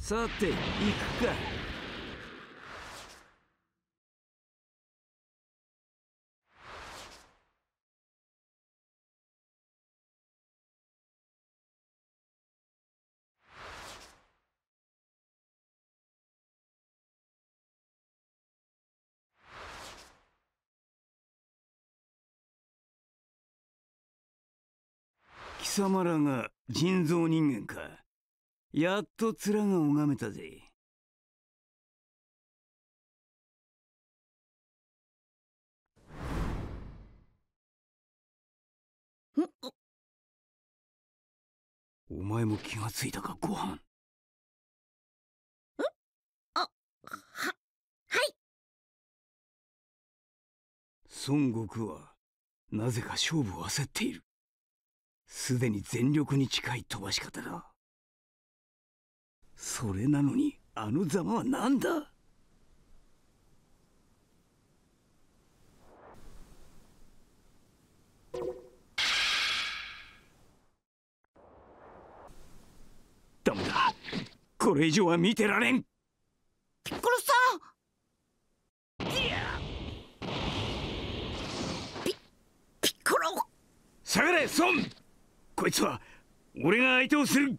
さて行くか貴様らが人造人間かやっと面が拝めたぜ。お前も気がついたかご飯んあははい孫悟空はなぜか勝負を焦っているすでに全力に近い飛ばし方だそれなのにあのざまは何だダメだこれ以上は見てられんピッコロさんピピッコロ下がれンこいつは俺が相手をする